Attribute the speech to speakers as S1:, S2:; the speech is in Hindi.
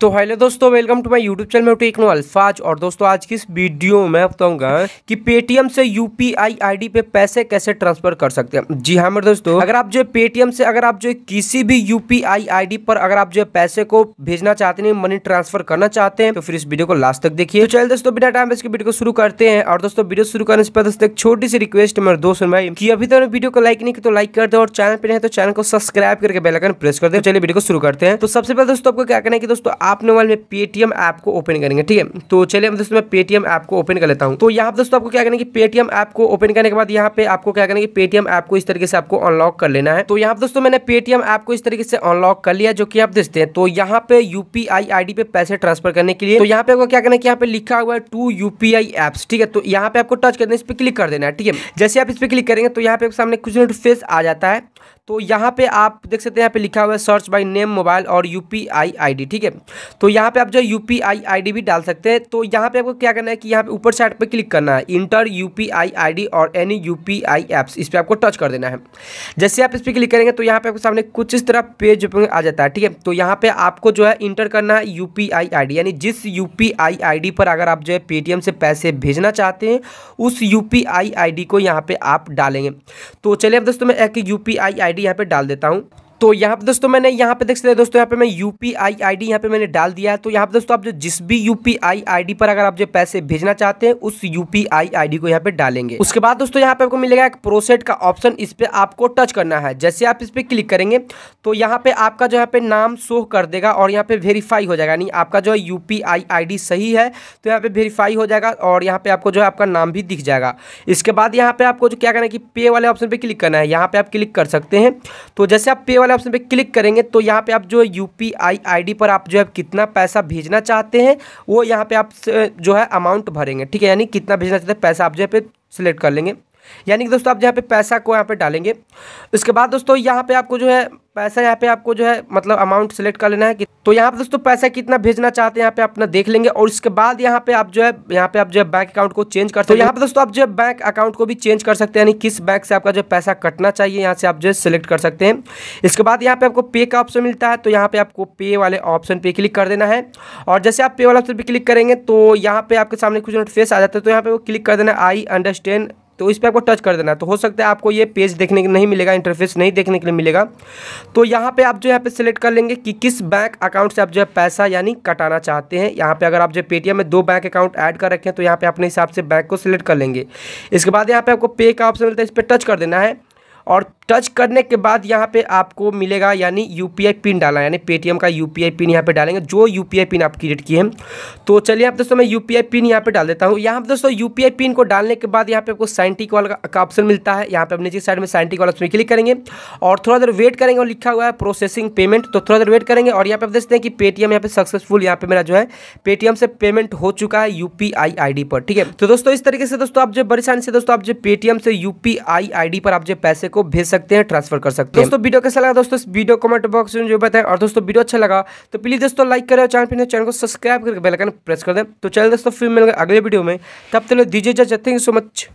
S1: तो हेलो दोस्तों welcome to my YouTube channel में टेक्नो अल्फाज और दोस्तों आज की इस वीडियो में बताऊंगा कि पेटीएम से यूपीआई आईडी पे पैसे कैसे ट्रांसफर कर सकते हैं जी हाँ मेरे दोस्तों तो? अगर आप जो पेटीएम से अगर आप जो किसी भी यूपीआई आईडी पर अगर आप जो पैसे को भेजना चाहते हैं मनी ट्रांसफर करना चाहते हैं तो फिर इस वीडियो को लास्ट तक देखिए तो चलिए दोस्तों बिना टाइम इसके वीडियो को शुरू करते हैं और दोस्तों वीडियो शुरू करने से पहले दोस्तों एक छोटी सी रिक्वेस्ट मेरे दोस्त भाई की अभी तक वीडियो को लाइक नहीं की तो लाइक कर दो और चैनल पर है तो चैनल को सब्सक्राइब करके बेलकन प्रेस कर दे तो चलिए वीडियो को शुरू करते हैं तो सबसे पहले दोस्तों आपको क्या करना है कि दोस्तों आप मोबाइल में पेटीएम ऐप को ओपन करेंगे ठीक है तो चलिए दोस्तों मैं पेटीएम ऐप को ओपन कर लेता हूँ तो यहाँ पर दोस्तों आपको क्या करना है पेटीएम ऐप को ओपन करने के बाद यहाँ पे आपको क्या करना है पेटीएम ऐप को इस तरीके से आपको अनलॉक कर लेना है तो यहाँ पर दोस्तों मैंने पेटीएम ऐप को इस तरीके से अनलॉक कर लिया जो कि आप देखते हैं तो यहाँ पे यूपीआई आई पे पैसे ट्रांसफर करने के लिए तो यहाँ पे आपको क्या करना है यहाँ पे लिखा हुआ है टू यूपीआई एप्स ठीक है तो यहाँ पे आपको टच करना है इस पर क्लिक कर देना है ठीक है जैसे आप इस पर क्लिक करेंगे तो यहाँ पे सामने कुछ फेस आ जाता है तो यहाँ पे आप देख सकते हैं यहाँ पे लिखा हुआ है सर्च बाय नेम मोबाइल और यू पी आई डी ठीक है तो यहाँ पे आप जो यू पी आई डी भी डाल सकते हैं तो यहाँ पे आपको क्या करना है कि यहाँ पे ऊपर साइड पे क्लिक करना है enter U P I I D और एनी यू पी इस पर आपको टच कर देना है जैसे आप इस पर क्लिक करेंगे तो यहाँ पे आपके सामने कुछ इस तरह पेज आ जाता है ठीक है तो यहाँ पे आपको जो है इंटर करना है यू पी आई डी यानी जिस U P I I D पर अगर आप जो है पेटीएम से पैसे भेजना चाहते हैं उस यू पी आई डी को यहाँ पे आप डालेंगे तो चलिए अब दोस्तों में एक यू पी की आईडी यहाँ पे डाल देता हूँ तो यहाँ पे दोस्तों मैंने यहाँ पे देख सकते हैं दोस्तों यहाँ पे मैं U P I I D यहाँ पे मैंने डाल दिया है तो यहाँ पे दोस्तों आप जो जिस भी U P I I D पर अगर आप जो पैसे भेजना चाहते हैं उस U P I I D को यहाँ पे डालेंगे उसके बाद दोस्तों यहाँ पे आपको मिलेगा एक प्रोसेट का ऑप्शन इस पर आपको टच करना है जैसे आप इस पर क्लिक करेंगे तो यहाँ पे आपका जो यहाँ पे नाम शो कर देगा और यहाँ पे वेरीफाई हो जाएगा यानी आपका जो है U P I I D सही है तो यहाँ पे वेरीफाई हो जाएगा और यहाँ पे आपको जो है आपका नाम भी दिख जाएगा इसके बाद यहाँ पे आपको जो क्या करना है कि पे वाले ऑप्शन पर क्लिक करना है यहाँ पे आप क्लिक कर सकते हैं तो जैसे आप पे वाले ऑप्शन पे क्लिक करेंगे तो यहाँ पे आप जो है यू आईडी पर आप जो है कितना पैसा भेजना चाहते हैं वो यहाँ पे आप जो है अमाउंट भरेंगे ठीक है यानी कितना भेजना चाहते हैं पैसा आप जो है पे सिलेक्ट कर लेंगे यानी कि दोस्तों आप यहाँ पे पैसा को यहाँ पे डालेंगे उसके बाद दोस्तों यहाँ पे आपको जो है पैसा यहाँ पे आपको जो है मतलब अमाउंट सेलेक्ट कर लेना है कि तो यहाँ पे दोस्तों पैसा कितना भेजना चाहते हैं यहाँ पे अपना देख लेंगे और इसके बाद यहाँ पे आप जो है यहाँ पे आप जो है बैंक अकाउंट को चेंज कर सकते तो यहाँ पे दोस्तों आप जो है बैंक अकाउंट को भी चेंज कर सकते हैं यानी किस बैंक से आपका जो पैसा कटना चाहिए यहाँ से आप जो है सिलेक्ट कर सकते हैं इसके बाद यहाँ पे आपको पे का ऑप्शन मिलता है तो यहाँ पे आपको पे वाले ऑप्शन पे क्लिक कर देना है और जैसे आप पे वाले ऑप्शन पे क्लिक करेंगे तो यहाँ पे आपके सामने कुछ फेस आ जाता है तो यहाँ पे क्लिक कर देना आई अंडरस्टैंड तो इस पर आपको टच कर देना है तो हो सकता है आपको ये पेज देखने के नहीं मिलेगा इंटरफेस नहीं देखने के लिए मिलेगा तो यहाँ पे आप जो यहाँ पे सिलेक्ट कर लेंगे कि किस बैंक अकाउंट से आप जो है पैसा यानी कटाना चाहते हैं यहाँ पे अगर आप जो पेटीएम में दो बैंक अकाउंट ऐड कर रखें तो यहाँ पे अपने हिसाब से बैंक को सिलेक्ट कर लेंगे इसके बाद यहाँ पे आपको पे का ऑप्शन मिलता है इस पर टच कर देना है और टच करने के बाद यहाँ पे आपको मिलेगा यानी यूपीआई पिन डालना यानी पेटीएम का यूपीआई पिन यहाँ पे डालेंगे जो यूपीआई पिन आप क्रिएट किए हैं तो चलिए आप दोस्तों मैं यूपीआई पिन यहाँ पे डाल देता हूँ यहाँ पे दोस्तों यूपीआई पिन को डालने के बाद यहाँ पे आपको साइंटिक वाल का ऑप्शन मिलता है यहाँ पे नीचे साइड में साइंटिक वाला ऑप्शन क्लिक करेंगे और थोड़ा देर वेट करेंगे और लिखा हुआ है प्रोसेसिंग पेमेंट तो थोड़ा देर वेट करेंगे और यहाँ पे आप देखते हैं कि पेटीएम यहाँ पे सक्सेसफुल यहाँ पे मेरा जो है पेटीएम से पेमेंट हो चुका है यूपीआई पी पर ठीक है तो दोस्तों इस तरीके से दोस्तों आप जो बड़ी से दोस्तों आप जो पेटीएम से यूपीआई पी पर आप जो पैसे को भेज सकते हैं ट्रांसफर कर सकते हैं दोस्तों वीडियो कैसा लगा दोस्तों इस वीडियो कमेंट बॉक्स में जो बताएं और दोस्तों वीडियो अच्छा लगा तो प्लीज़ दोस्तों लाइक करें और चैनल पर चैनल को सब्सक्राइब करके बेलकन प्रेस कर दें तो चलिए दोस्तों फिर मिलेंगे अगले वीडियो में तब तक दीजिए जज थैंक यू सो मच